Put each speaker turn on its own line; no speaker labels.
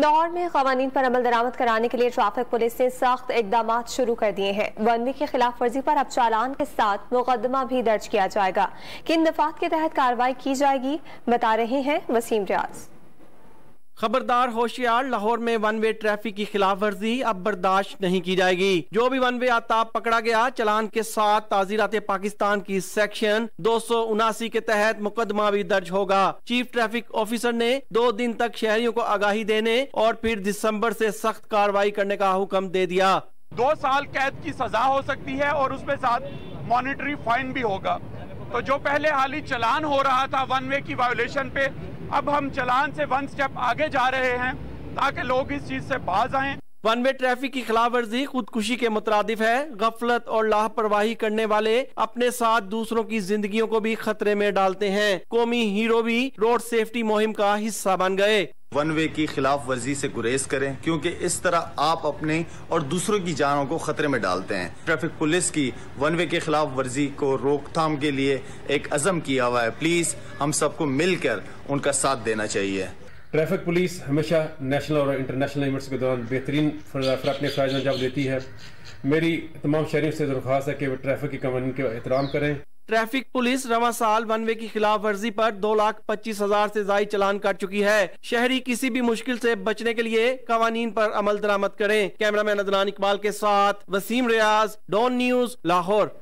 लाहौर में कवानीन पर अमल दरामद कराने के लिए ट्रैफिक पुलिस ने सख्त इकदाम शुरू कर दिए हैं वन वे की खिलाफ वर्जी पर अब चालान के साथ मुकदमा भी दर्ज किया जाएगा किन दफात के तहत कार्रवाई की जाएगी बता रहे हैं वसीम रियाज़
खबरदार होशियार लाहौर में वन वे ट्रैफिक की खिलाफ वर्जी अब बर्दाश्त नहीं की जाएगी जो भी वन वे आता पकड़ा गया चलान के साथ ताजीरात पाकिस्तान की सेक्शन दो के तहत मुकदमा भी दर्ज होगा चीफ ट्रैफिक ऑफिसर ने दो दिन तक शहरियों को आगाही देने
और फिर दिसंबर से सख्त कार्रवाई करने का हुक्म दे दिया दो साल कैद की सजा हो सकती है और उसमें साथ मॉनिटरी फाइन भी होगा तो जो पहले हाल ही चलान हो रहा था वन वे की वायोलेशन पे अब हम चलान से वन स्टेप आगे जा रहे हैं ताकि लोग इस चीज़ से बाज आए वन वे ट्रैफिक की खिलाफ वर्जी
खुदकुशी के मुतरद है गफलत और लापरवाही करने वाले अपने साथ दूसरों की जिंदगियों को भी खतरे में डालते
हैं कौमी हीरो भी रोड सेफ्टी मुहिम का हिस्सा बन गए वन वे की खिलाफ वर्जी से गुरेज करें क्योंकि इस तरह आप अपने और दूसरों की जानों को खतरे में डालते हैं ट्रैफिक पुलिस की वन वे के खिलाफ वर्जी को रोकथाम के लिए एक अजम किया हुआ है प्लीज हम सबको मिलकर उनका साथ देना चाहिए
ट्रैफिक पुलिस हमेशा नेशनल और इंटरनेशनल इवेंट्स के दौरान बेहतरीन अपने अंजाम देती है मेरी तमाम शहरी से दरख्वास्त है कि वो ट्रैफिक के कवानीन का एहतराम करें
ट्रैफिक पुलिस रवा साल वन वे की खिलाफ वर्जी पर दो लाख पच्चीस हजार ऐसी जायद चलान कर चुकी है शहरी किसी भी मुश्किल ऐसी बचने के लिए कवानीन आरोप अमल दरामद करें कैमरा मैन अदनान इकबाल के साथ वसीम रियाज डॉन न्यूज लाहौर